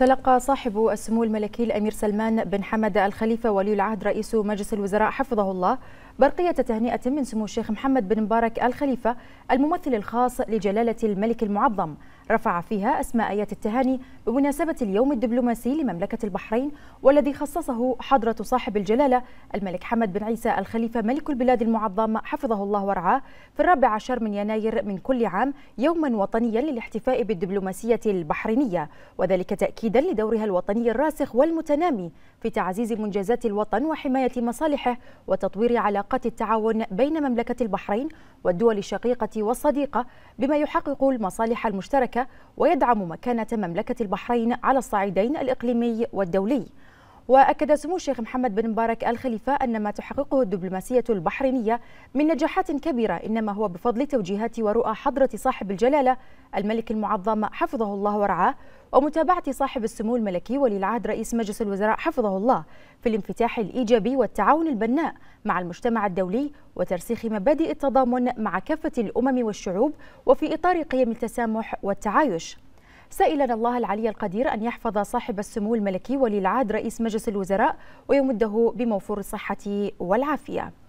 تلقى صاحب السمو الملكي الأمير سلمان بن حمد الخليفة ولي العهد رئيس مجلس الوزراء حفظه الله برقية تهنئة من سمو الشيخ محمد بن مبارك الخليفة الممثل الخاص لجلالة الملك المعظم رفع فيها أسماء آيات التهاني بمناسبة اليوم الدبلوماسي لمملكة البحرين والذي خصصه حضرة صاحب الجلالة الملك حمد بن عيسى الخليفة ملك البلاد المعظم حفظه الله ورعاه في الرابع عشر من يناير من كل عام يوما وطنيا للاحتفاء بالدبلوماسية البحرينية وذلك تأكيدا لدورها الوطني الراسخ والمتنامي في تعزيز منجزات الوطن وحماية مصالحه وتطوير علاقات التعاون بين مملكة البحرين والدول الشقيقة والصديقة بما يحقق المصالح المشتركة ويدعم مكانة مملكة البحرين على الصعيدين الإقليمي والدولي وأكد سمو الشيخ محمد بن مبارك الخليفة أن ما تحققه الدبلوماسية البحرينية من نجاحات كبيرة إنما هو بفضل توجيهات ورؤى حضرة صاحب الجلالة الملك المعظم حفظه الله ورعاه ومتابعة صاحب السمو الملكي ولي العهد رئيس مجلس الوزراء حفظه الله في الانفتاح الإيجابي والتعاون البناء مع المجتمع الدولي وترسيخ مبادئ التضامن مع كافة الأمم والشعوب وفي إطار قيم التسامح والتعايش سائلا الله العلي القدير أن يحفظ صاحب السمو الملكي ولي العهد رئيس مجلس الوزراء ويمده بموفور الصحة والعافية